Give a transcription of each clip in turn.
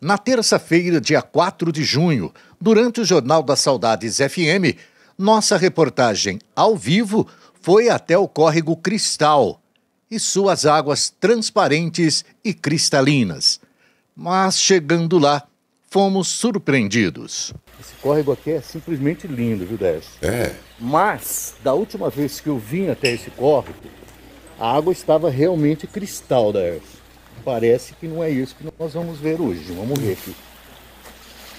Na terça-feira, dia 4 de junho, durante o Jornal das Saudades FM, nossa reportagem ao vivo foi até o córrego Cristal e suas águas transparentes e cristalinas. Mas chegando lá, fomos surpreendidos. Esse córrego aqui é simplesmente lindo, viu, Décio? É. Mas, da última vez que eu vim até esse córrego, a água estava realmente cristal, Décio parece que não é isso que nós vamos ver hoje. Vamos ver aqui.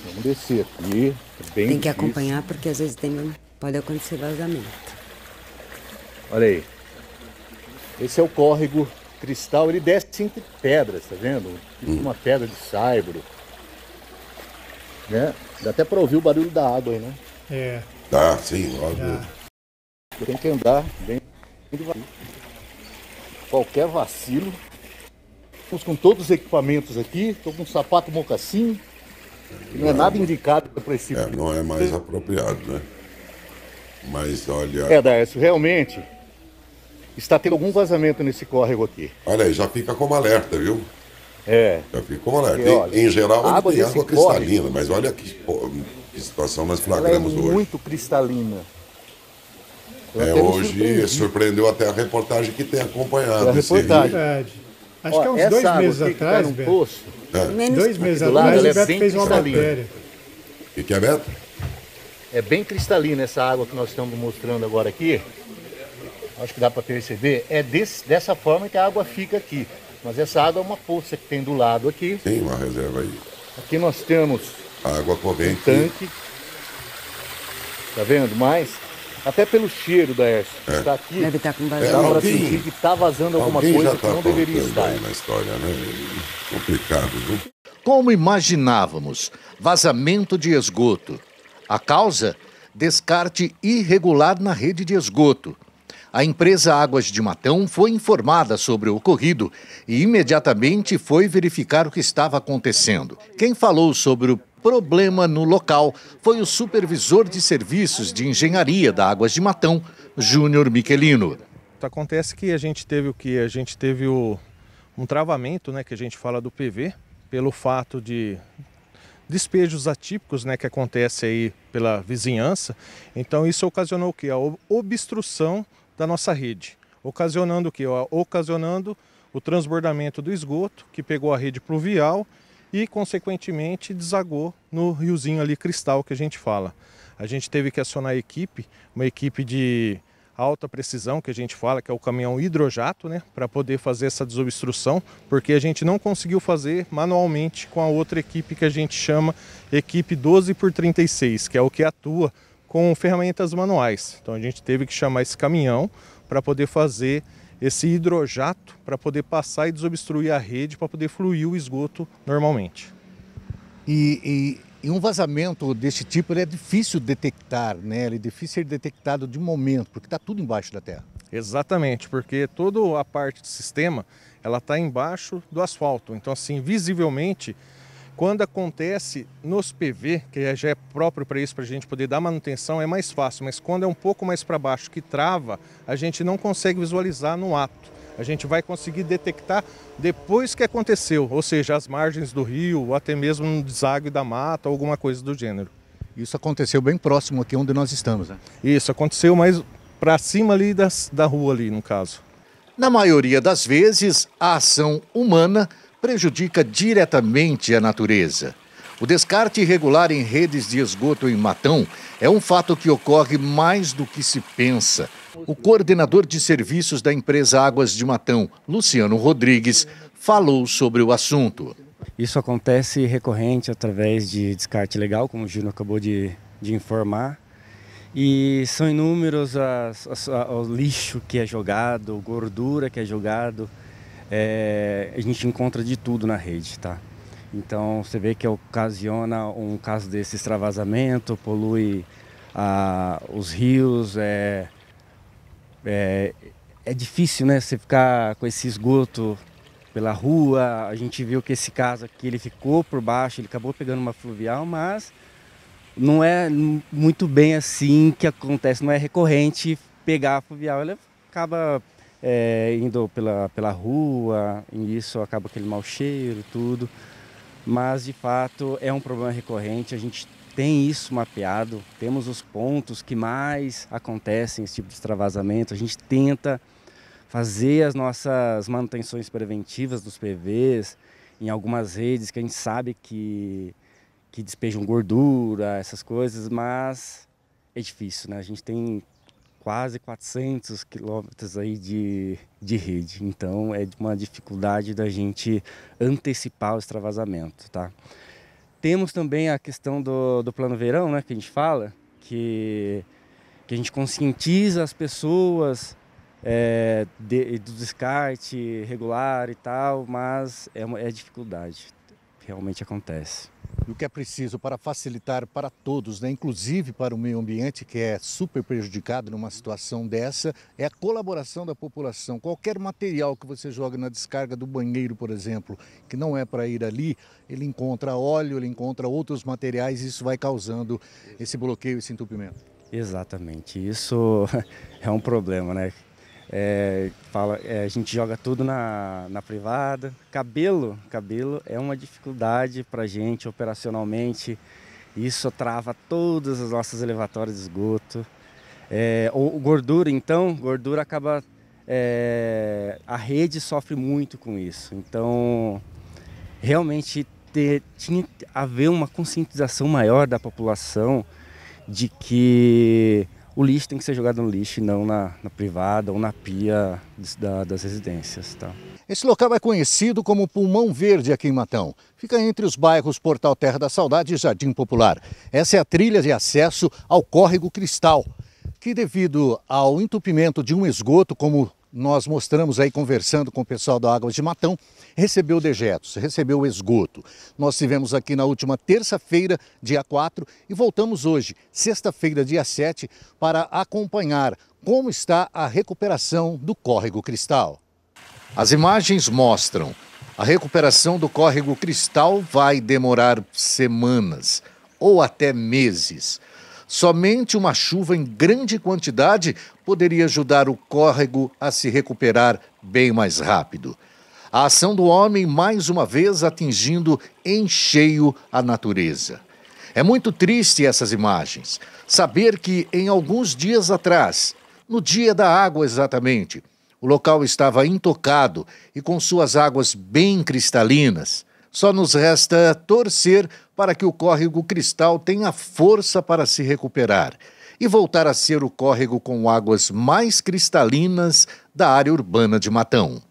Vamos descer aqui. Bem tem que difícil. acompanhar porque às vezes tem, pode acontecer vazamento. Olha aí. Esse é o córrego cristal. Ele desce entre pedras, tá vendo? Hum. Uma pedra de saibro. Né? Dá até para ouvir o barulho da água aí, né? É. Tá, ah, sim, óbvio. Tem que andar bem. Qualquer vacilo Estamos com todos os equipamentos aqui, estou com um sapato mocassim, que não, não é nada indicado para esse tipo é, Não é mais apropriado, né? Mas olha. É, Darcio, realmente está tendo algum vazamento nesse córrego aqui. Olha aí, já fica como alerta, viu? É. Já fica como alerta. Porque, olha, em, em geral, água tem água cristalina, córrego, mas olha que, que, situação nós flagramos ela é hoje. Muito cristalina. Eu é, hoje surpreendeu até a reportagem que tem acompanhado. É a reportagem. Esse rio. Verdade. Acho que é uns dois meses tá atrás, Beto. Poço, é. menos Dois meses atrás, o Beto fez uma matéria. O que é, Beto? É bem cristalina essa água que nós estamos mostrando agora aqui. Acho que dá para perceber. É desse, dessa forma que a água fica aqui. Mas essa água é uma poça que tem do lado aqui. Tem uma reserva aí. Aqui nós temos a água corrente. Um tanque. Tá vendo? Mas até pelo cheiro da S. É. Está aqui. Deve estar tá com vazão. É, Dá sentir que está vazando alguma coisa tá que não deveria estar. Aí na história, né? Complicado, viu? Como imaginávamos, vazamento de esgoto. A causa? Descarte irregular na rede de esgoto. A empresa Águas de Matão foi informada sobre o ocorrido e imediatamente foi verificar o que estava acontecendo. Quem falou sobre o problema no local foi o supervisor de serviços de engenharia da Águas de Matão, Júnior Miquelino. Então, acontece que a gente teve o que? A gente teve o, um travamento, né, que a gente fala do PV, pelo fato de despejos atípicos, né, que acontece aí pela vizinhança. Então isso ocasionou o que? A obstrução da nossa rede, ocasionando o que? Ocasionando o transbordamento do esgoto, que pegou a rede pluvial e, consequentemente, desagou no riozinho ali cristal que a gente fala. A gente teve que acionar a equipe, uma equipe de alta precisão que a gente fala, que é o caminhão hidrojato, né, para poder fazer essa desobstrução, porque a gente não conseguiu fazer manualmente com a outra equipe que a gente chama equipe 12 por 36, que é o que atua com ferramentas manuais. Então a gente teve que chamar esse caminhão para poder fazer esse hidrojato para poder passar e desobstruir a rede para poder fluir o esgoto normalmente. E, e, e, um vazamento desse tipo é difícil detectar, né? Ele é difícil ser detectado de momento, porque está tudo embaixo da terra. Exatamente, porque toda a parte do sistema ela está embaixo do asfalto. Então, assim, visivelmente quando acontece nos PV, que é, já é próprio para isso, para a gente poder dar manutenção, é mais fácil, mas quando é um pouco mais para baixo, que trava, a gente não consegue visualizar no ato. A gente vai conseguir detectar depois que aconteceu, ou seja, as margens do rio, ou até mesmo no deságue da mata, alguma coisa do gênero. Isso aconteceu bem próximo aqui onde nós estamos, né? Isso, aconteceu mais para cima ali das, da rua ali, no caso. Na maioria das vezes, a ação humana prejudica diretamente a natureza. O descarte irregular em redes de esgoto em Matão é um fato que ocorre mais do que se pensa. O coordenador de serviços da empresa Águas de Matão, Luciano Rodrigues, falou sobre o assunto. Isso acontece recorrente através de descarte legal, como o Gino acabou de, de informar. E são inúmeros as, as, o lixo que é jogado, gordura que é jogado, é, a gente encontra de tudo na rede, tá? Então você vê que ocasiona um caso desse extravasamento, polui ah, os rios, é, é, é difícil né, você ficar com esse esgoto pela rua. A gente viu que esse caso aqui ele ficou por baixo, ele acabou pegando uma fluvial, mas não é muito bem assim que acontece, não é recorrente pegar a fluvial, ela acaba é, indo pela, pela rua, e isso acaba aquele mau cheiro, tudo. Mas de fato é um problema recorrente, a gente tem isso mapeado, temos os pontos que mais acontecem esse tipo de extravasamento, a gente tenta fazer as nossas manutenções preventivas dos PVs em algumas redes que a gente sabe que, que despejam gordura, essas coisas, mas é difícil, né? A gente tem quase 400 quilômetros aí de, de rede. Então é uma dificuldade da gente antecipar o extravasamento, tá? Temos também a questão do, do plano verão, né, que a gente fala, que, que a gente conscientiza as pessoas é, de, do descarte regular e tal, mas é, uma, é dificuldade realmente acontece. E o que é preciso para facilitar para todos, né? inclusive para o meio ambiente, que é super prejudicado numa situação dessa, é a colaboração da população. Qualquer material que você joga na descarga do banheiro, por exemplo, que não é para ir ali, ele encontra óleo, ele encontra outros materiais e isso vai causando esse bloqueio, esse entupimento. Exatamente, isso é um problema, né? É, fala, é, a gente joga tudo na, na privada. Cabelo, cabelo é uma dificuldade para gente operacionalmente. Isso trava todas as nossas elevatórias de esgoto. É, ou gordura, então, gordura acaba. É, a rede sofre muito com isso. Então, realmente ter, tinha haver uma conscientização maior da população de que o lixo tem que ser jogado no lixo e não na, na privada ou na pia da, das residências. Tá? Esse local é conhecido como Pulmão Verde aqui em Matão. Fica entre os bairros Portal Terra da Saudade e Jardim Popular. Essa é a trilha de acesso ao Córrego Cristal, que devido ao entupimento de um esgoto como nós mostramos aí conversando com o pessoal da Águas de Matão, recebeu dejetos, recebeu esgoto. Nós estivemos aqui na última terça-feira, dia 4, e voltamos hoje, sexta-feira, dia 7, para acompanhar como está a recuperação do córrego Cristal. As imagens mostram a recuperação do córrego Cristal vai demorar semanas ou até meses. Somente uma chuva em grande quantidade poderia ajudar o córrego a se recuperar bem mais rápido. A ação do homem, mais uma vez, atingindo em cheio a natureza. É muito triste essas imagens. Saber que, em alguns dias atrás, no dia da água exatamente, o local estava intocado e com suas águas bem cristalinas. Só nos resta torcer para que o córrego Cristal tenha força para se recuperar e voltar a ser o córrego com águas mais cristalinas da área urbana de Matão.